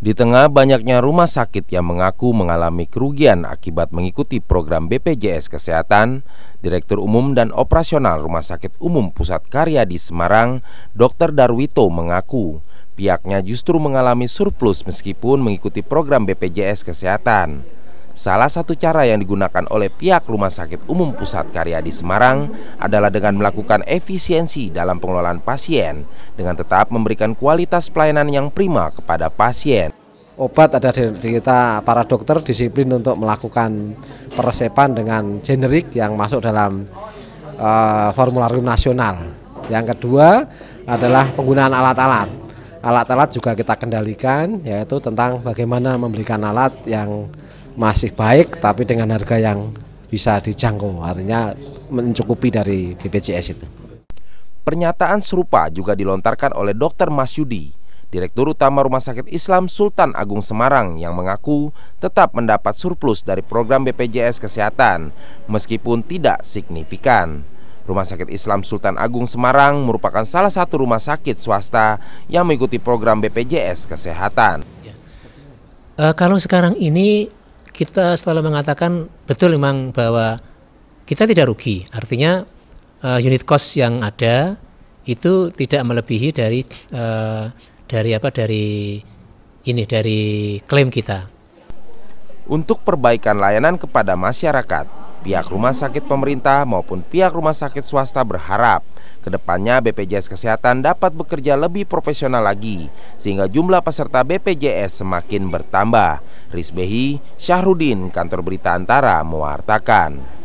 Di tengah banyaknya rumah sakit yang mengaku mengalami kerugian akibat mengikuti program BPJS Kesehatan, Direktur Umum dan Operasional Rumah Sakit Umum Pusat Karya di Semarang, Dr. Darwito mengaku pihaknya justru mengalami surplus meskipun mengikuti program BPJS Kesehatan. Salah satu cara yang digunakan oleh pihak Rumah Sakit Umum Pusat Karya di Semarang adalah dengan melakukan efisiensi dalam pengelolaan pasien dengan tetap memberikan kualitas pelayanan yang prima kepada pasien. Obat ada di kita para dokter disiplin untuk melakukan peresepan dengan generik yang masuk dalam uh, formularium nasional. Yang kedua adalah penggunaan alat-alat. Alat-alat juga kita kendalikan yaitu tentang bagaimana memberikan alat yang masih baik tapi dengan harga yang bisa dijangkau artinya mencukupi dari BPJS itu. Pernyataan serupa juga dilontarkan oleh Dr. Mas Yudi, Direktur Utama Rumah Sakit Islam Sultan Agung Semarang yang mengaku tetap mendapat surplus dari program BPJS Kesehatan meskipun tidak signifikan. Rumah Sakit Islam Sultan Agung Semarang merupakan salah satu rumah sakit swasta yang mengikuti program BPJS Kesehatan. Uh, kalau sekarang ini kita selalu mengatakan betul memang bahwa kita tidak rugi. Artinya uh, unit cost yang ada itu tidak melebihi dari uh, dari apa dari ini dari klaim kita. Untuk perbaikan layanan kepada masyarakat, Pihak rumah sakit pemerintah maupun pihak rumah sakit swasta berharap kedepannya BPJS Kesehatan dapat bekerja lebih profesional lagi sehingga jumlah peserta BPJS semakin bertambah. Rizbehi Syahrudin, Kantor Berita Antara, mewartakan.